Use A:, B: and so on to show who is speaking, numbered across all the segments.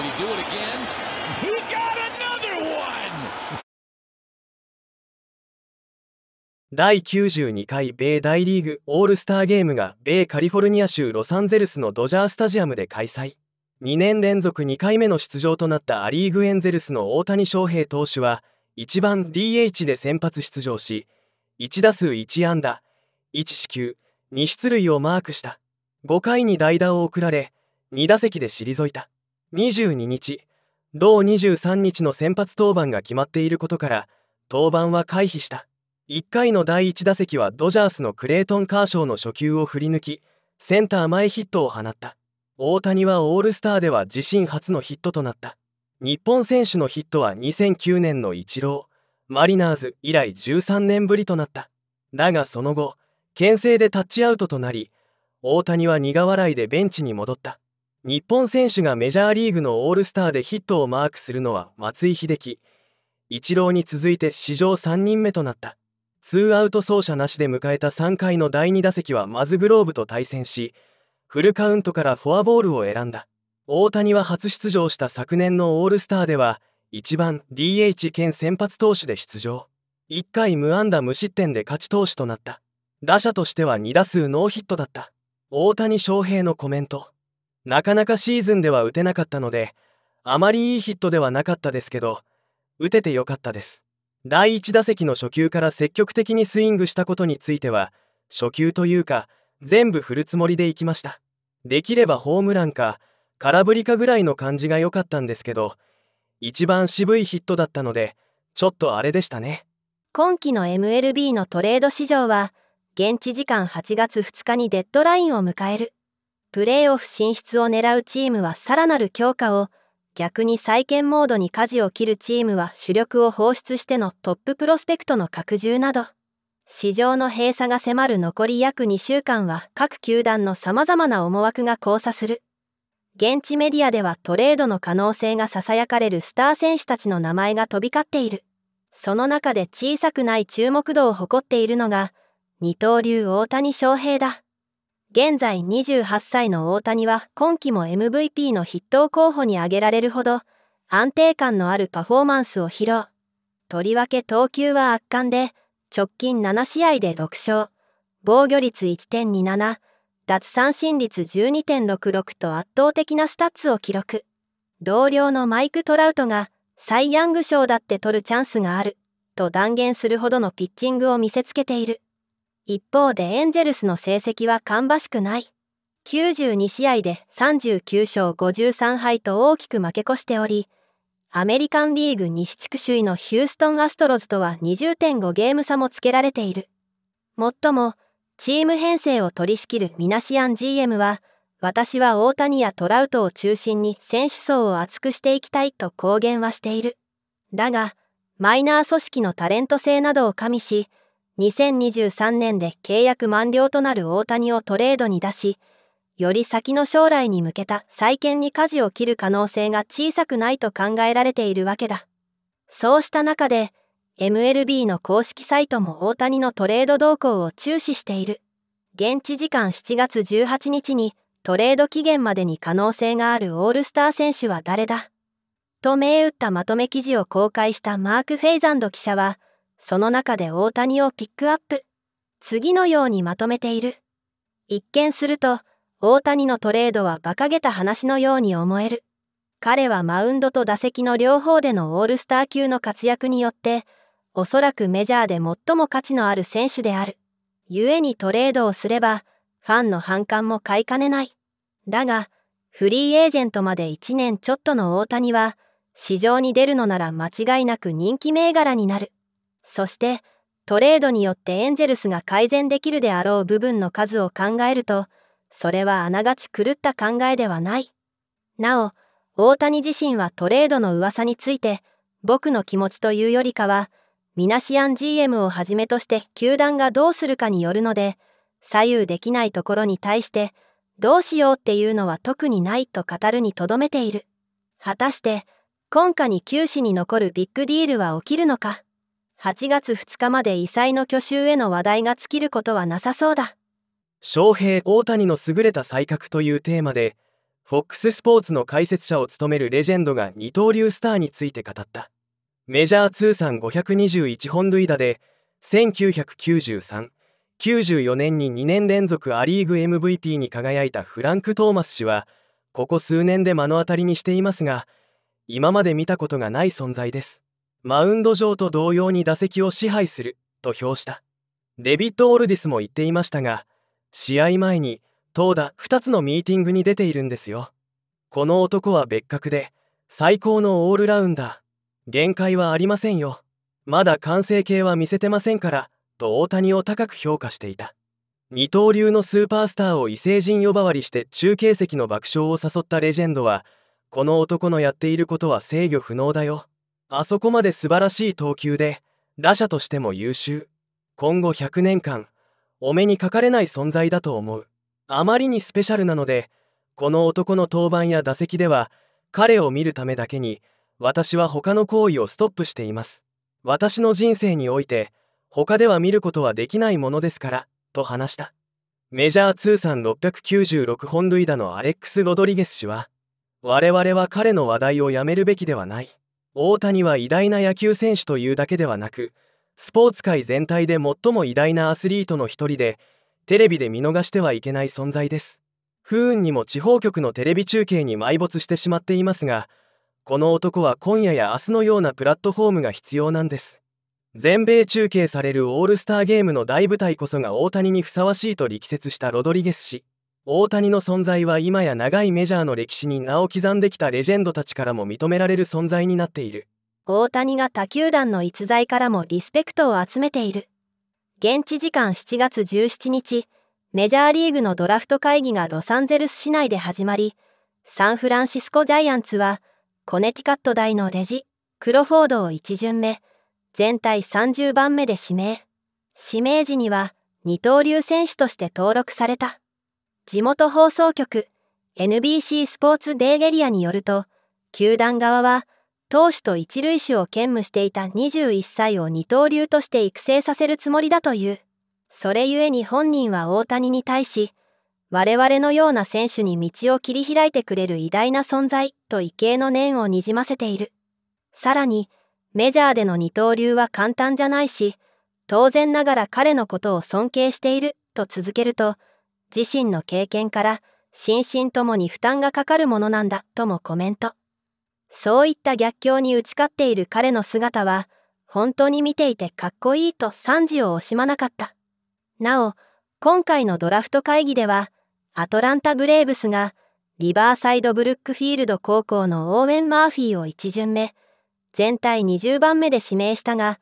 A: Did he do it again? He got another one! 第92回米大リーグオールスターゲームが米カリフォルニア州ロサンゼルスのドジャースタジアムで開催2年連続2回目の出場となったア・リーグエンゼルスの大谷翔平投手は1番 DH で先発出場し1打数1安打1四球2出塁をマークした5回に代打を送られ2打席で退いた22日同23日の先発登板が決まっていることから登板は回避した1回の第1打席はドジャースのクレイトン・カーショーの初球を振り抜きセンター前ヒットを放った大谷はオールスターでは自身初のヒットとなった日本選手のヒットは2009年のイチローマリナーズ以来13年ぶりとなっただがその後牽制でタッチアウトとなり大谷は苦笑いでベンチに戻った日本選手がメジャーリーグのオールスターでヒットをマークするのは松井秀喜イチローに続いて史上3人目となったツーアウト走者なしで迎えた3回の第2打席はマズグローブと対戦しフルカウントからフォアボールを選んだ大谷は初出場した昨年のオールスターでは1番 DH 兼先発投手で出場1回無安打無失点で勝ち投手となった打者としては2打数ノーヒットだった大谷翔平のコメントなかなかシーズンでは打てなかったのであまりいいヒットではなかったですけど打ててよかったです第1打席の初球から積極的にスイングしたことについては初球というか全部振るつもりでいきましたできればホームランか空振りかぐらいの感じが良かったんですけど一番渋いヒットだったのでちょっとあれでしたね
B: 今季の MLB のトレード市場は現地時間8月2日にデッドラインを迎えるプレーオフ進出を狙うチームはさらなる強化を、逆に再建モードに舵を切るチームは主力を放出してのトッププロスペクトの拡充など、市場の閉鎖が迫る残り約2週間は各球団の様々な思惑が交差する。現地メディアではトレードの可能性が囁かれるスター選手たちの名前が飛び交っている。その中で小さくない注目度を誇っているのが、二刀流大谷翔平だ。現在28歳の大谷は今季も MVP の筆頭候補に挙げられるほど安定感のあるパフォーマンスを披露。とりわけ投球は圧巻で直近7試合で6勝、防御率1.27、奪三振率12.66と圧倒的なスタッツを記録。同僚のマイク・トラウトがサイ・ヤング賞だって取るチャンスがあると断言するほどのピッチングを見せつけている。一方でエンジェルスの成績は芳しくない。92試合で39勝53敗と大きく負け越しており、アメリカンリーグ西地区首位のヒューストンアストロズとは20.5ゲーム差もつけられている。もっとも、チーム編成を取り仕切るミナシアン GM は、私は大谷やトラウトを中心に選手層を厚くしていきたいと公言はしている。だが、マイナー組織のタレント性などを加味し、2023年で契約満了となる大谷をトレードに出し、より先の将来に向けた再建に舵を切る可能性が小さくないと考えられているわけだ。そうした中で、MLB の公式サイトも大谷のトレード動向を注視している。現地時間7月18日にトレード期限までに可能性があるオールスター選手は誰だと銘打ったまとめ記事を公開したマーク・フェイザンド記者は、その中で大谷をピックアップ次のようにまとめている一見すると大谷のトレードは馬鹿げた話のように思える彼はマウンドと打席の両方でのオールスター級の活躍によっておそらくメジャーで最も価値のある選手である故にトレードをすればファンの反感も買いかねないだがフリーエージェントまで1年ちょっとの大谷は市場に出るのなら間違いなく人気銘柄になるそしてトレードによってエンジェルスが改善できるであろう部分の数を考えるとそれはあながち狂った考えではないなお大谷自身はトレードの噂について僕の気持ちというよりかはミナシアン GM をはじめとして球団がどうするかによるので左右できないところに対してどうしようっていうのは特にないと語るにとどめている果たして今夏に球史に残るビッグディールは起きるのか8月2日まで異彩の去就への話題が尽きることはなさそうだ。
A: 翔平大谷の優れた才覚というテーマで FOX スポーツの解説者を務めるレジェンドが二刀流スターについて語ったメジャー通算521本塁打で199394年に2年連続ア・リーグ MVP に輝いたフランク・トーマス氏はここ数年で目の当たりにしていますが今まで見たことがない存在ですマウンド上と同様に打席を支配すると評したデビッド・オルディスも言っていましたが試合前に投打2つのミーティングに出ているんですよこの男は別格で最高のオールラウンダー限界はありませんよまだ完成形は見せてませんからと大谷を高く評価していた二刀流のスーパースターを異星人呼ばわりして中継席の爆笑を誘ったレジェンドはこの男のやっていることは制御不能だよあそこまで素晴らしい投球で打者としても優秀今後100年間お目にかかれない存在だと思うあまりにスペシャルなのでこの男の登板や打席では彼を見るためだけに私は他の行為をストップしています私の人生において他では見ることはできないものですからと話したメジャー通算696本塁打のアレックス・ロドリゲス氏は我々は彼の話題をやめるべきではない大谷は偉大な野球選手というだけではなくスポーツ界全体で最も偉大なアスリートの一人でテレビで見逃してはいけない存在です不運にも地方局のテレビ中継に埋没してしまっていますがこの男は今夜や明日のようなプラットフォームが必要なんです全米中継されるオールスターゲームの大舞台こそが大谷にふさわしいと力説したロドリゲス氏大谷の存在は今や長いメジャーの歴史に名を刻んできたレジェンドたちからも認められる存在になっている
B: 大谷が他球団の逸材からもリスペクトを集めている現地時間7月17日メジャーリーグのドラフト会議がロサンゼルス市内で始まりサンフランシスコジャイアンツはコネティカット大のレジクロフォードを1巡目全体30番目で指名指名時には二刀流選手として登録された地元放送局 NBC スポーツデーゲリアによると球団側は投手と一塁手を兼務していた21歳を二刀流として育成させるつもりだというそれゆえに本人は大谷に対し我々のような選手に道を切り開いてくれる偉大な存在と畏敬の念をにじませているさらにメジャーでの二刀流は簡単じゃないし当然ながら彼のことを尊敬していると続けると自身の経験から心身ともに負担がかかるものなんだともコメントそういった逆境に打ち勝っている彼の姿は本当に見ていてかっこいいと賛辞を惜しまなかったなお今回のドラフト会議ではアトランタ・ブレーブスがリバーサイド・ブルックフィールド高校のオーウェン・マーフィーを1巡目全体20番目で指名したが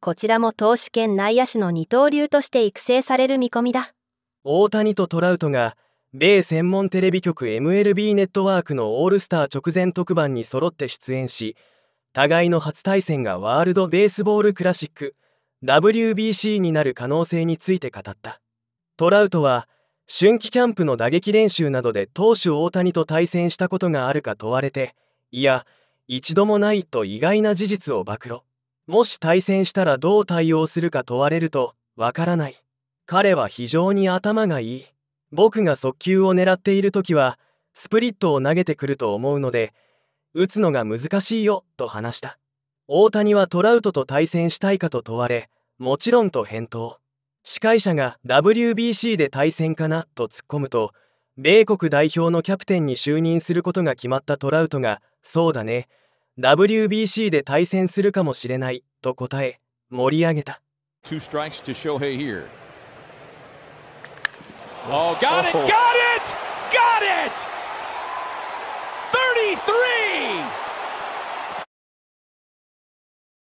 B: こちらも投手兼内野手の二刀流として育成される見込みだ。
A: 大谷とトラウトが米専門テレビ局 MLB ネットワークのオールスター直前特番に揃って出演し互いの初対戦がワールド・ベースボール・クラシック WBC になる可能性について語ったトラウトは春季キャンプの打撃練習などで投手大谷と対戦したことがあるか問われていや一度もないと意外な事実を暴露もし対戦したらどう対応するか問われるとわからない彼は非常に頭がいい僕が速球を狙っている時はスプリットを投げてくると思うので打つのが難しいよと話した大谷はトラウトと対戦したいかと問われもちろんと返答司会者が WBC で対戦かなと突っ込むと米国代表のキャプテンに就任することが決まったトラウトが「そうだね WBC で対戦するかもしれない」と答え盛り上げた。t strikes to Shohei here. Oh, got oh. it, got it, got it! 33!